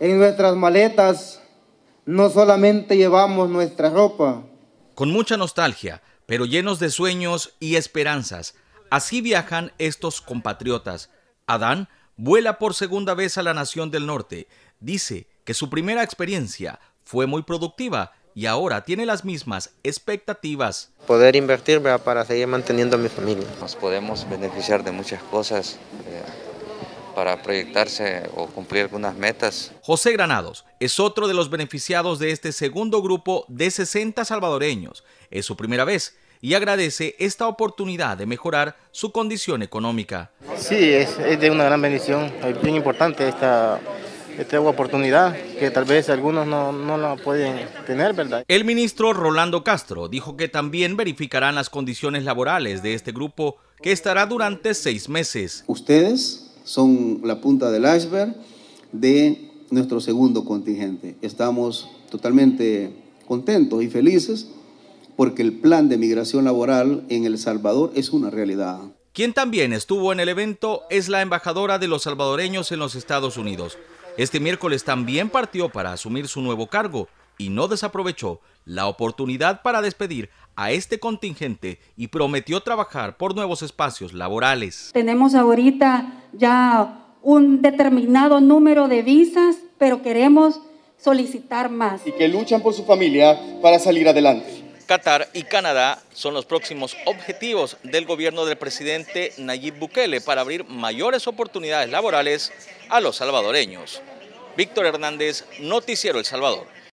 En nuestras maletas no solamente llevamos nuestra ropa. Con mucha nostalgia, pero llenos de sueños y esperanzas, así viajan estos compatriotas. Adán vuela por segunda vez a la Nación del Norte. Dice que su primera experiencia fue muy productiva y ahora tiene las mismas expectativas. Poder invertir para seguir manteniendo a mi familia. Nos podemos beneficiar de muchas cosas. Eh, para proyectarse o cumplir algunas metas. José Granados es otro de los beneficiados de este segundo grupo de 60 salvadoreños. Es su primera vez y agradece esta oportunidad de mejorar su condición económica. Sí, es, de una gran bendición, es bien importante esta, esta oportunidad que tal vez algunos no, no la pueden tener, ¿verdad? El ministro Rolando Castro dijo que también verificarán las condiciones laborales de este grupo que estará durante seis meses. Ustedes son la punta del iceberg de nuestro segundo contingente. Estamos totalmente contentos y felices porque el plan de migración laboral en El Salvador es una realidad. Quien también estuvo en el evento es la embajadora de los salvadoreños en los Estados Unidos. Este miércoles también partió para asumir su nuevo cargo y no desaprovechó la oportunidad para despedir a este contingente y prometió trabajar por nuevos espacios laborales. Tenemos ahorita ya un determinado número de visas, pero queremos solicitar más. Y que luchan por su familia para salir adelante. Qatar y Canadá son los próximos objetivos del gobierno del presidente Nayib Bukele para abrir mayores oportunidades laborales a los salvadoreños. Víctor Hernández, Noticiero El Salvador.